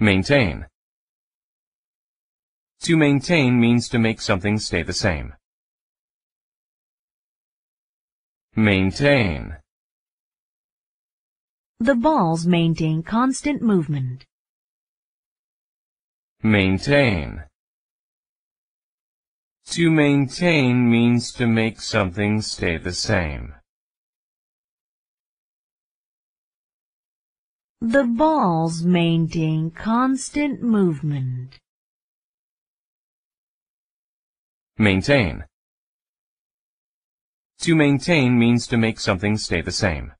Maintain. To maintain means to make something stay the same. Maintain. The balls maintain constant movement. Maintain. To maintain means to make something stay the same. The balls maintain constant movement. Maintain. To maintain means to make something stay the same.